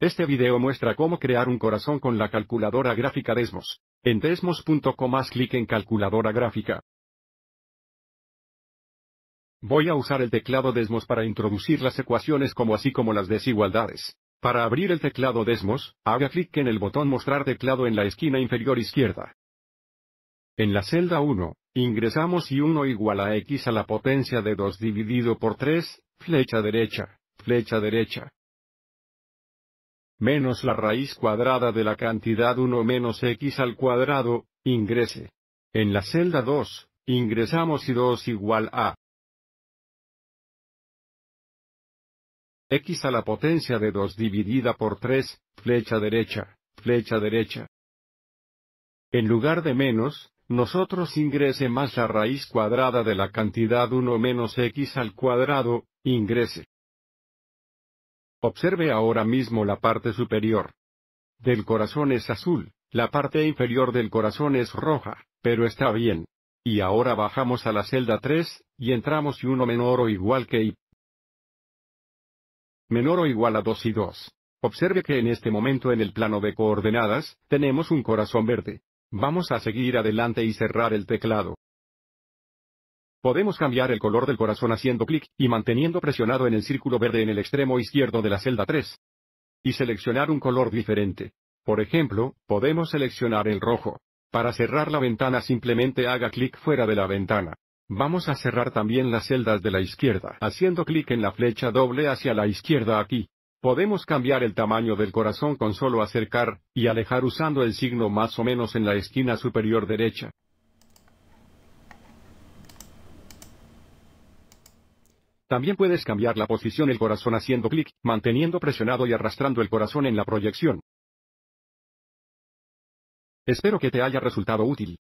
Este video muestra cómo crear un corazón con la calculadora gráfica Desmos. En desmos.com haz clic en calculadora gráfica. Voy a usar el teclado Desmos para introducir las ecuaciones como así como las desigualdades. Para abrir el teclado Desmos, haga clic en el botón Mostrar teclado en la esquina inferior izquierda. En la celda 1, ingresamos y 1 igual a x a la potencia de 2 dividido por 3, flecha derecha, flecha derecha menos la raíz cuadrada de la cantidad 1 menos x al cuadrado, ingrese. En la celda 2, ingresamos y 2 igual a x a la potencia de 2 dividida por 3, flecha derecha, flecha derecha. En lugar de menos, nosotros ingrese más la raíz cuadrada de la cantidad 1 menos x al cuadrado, ingrese. Observe ahora mismo la parte superior. Del corazón es azul, la parte inferior del corazón es roja, pero está bien. Y ahora bajamos a la celda 3, y entramos y uno menor o igual que y. Menor o igual a 2 y 2. Observe que en este momento en el plano de coordenadas, tenemos un corazón verde. Vamos a seguir adelante y cerrar el teclado. Podemos cambiar el color del corazón haciendo clic y manteniendo presionado en el círculo verde en el extremo izquierdo de la celda 3. Y seleccionar un color diferente. Por ejemplo, podemos seleccionar el rojo. Para cerrar la ventana simplemente haga clic fuera de la ventana. Vamos a cerrar también las celdas de la izquierda haciendo clic en la flecha doble hacia la izquierda aquí. Podemos cambiar el tamaño del corazón con solo acercar y alejar usando el signo más o menos en la esquina superior derecha. También puedes cambiar la posición del corazón haciendo clic, manteniendo presionado y arrastrando el corazón en la proyección. Espero que te haya resultado útil.